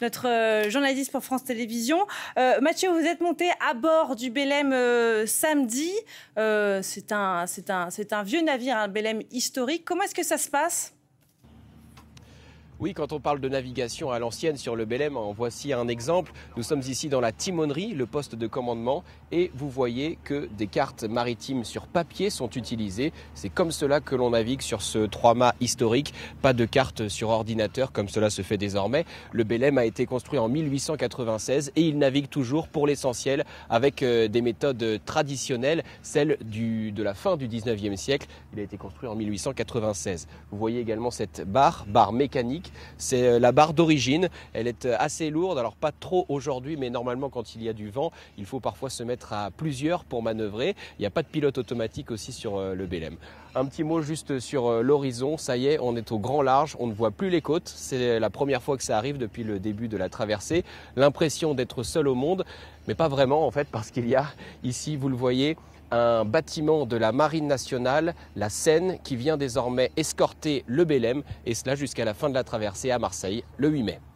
notre euh, journaliste pour France Télévisions. Euh, Mathieu, vous êtes monté à bord du Belém euh, samedi. c'est un, vieux navire, un Belém historique. Comment est-ce que ça se passe oui, quand on parle de navigation à l'ancienne sur le Belém, en voici un exemple. Nous sommes ici dans la timonerie, le poste de commandement, et vous voyez que des cartes maritimes sur papier sont utilisées. C'est comme cela que l'on navigue sur ce trois-mâts historique. Pas de cartes sur ordinateur comme cela se fait désormais. Le Belém a été construit en 1896 et il navigue toujours pour l'essentiel avec euh, des méthodes traditionnelles, celles du, de la fin du 19e siècle. Il a été construit en 1896. Vous voyez également cette barre, barre mécanique c'est euh, la barre d'origine. Elle est euh, assez lourde, alors pas trop aujourd'hui, mais normalement quand il y a du vent, il faut parfois se mettre à plusieurs pour manœuvrer. Il n'y a pas de pilote automatique aussi sur euh, le BLM. Un petit mot juste sur l'horizon. Ça y est, on est au grand large. On ne voit plus les côtes. C'est la première fois que ça arrive depuis le début de la traversée. L'impression d'être seul au monde mais pas vraiment en fait parce qu'il y a ici, vous le voyez, un bâtiment de la Marine nationale, la Seine, qui vient désormais escorter le Bélem, et cela jusqu'à la fin de la traversée à Marseille, le 8 mai.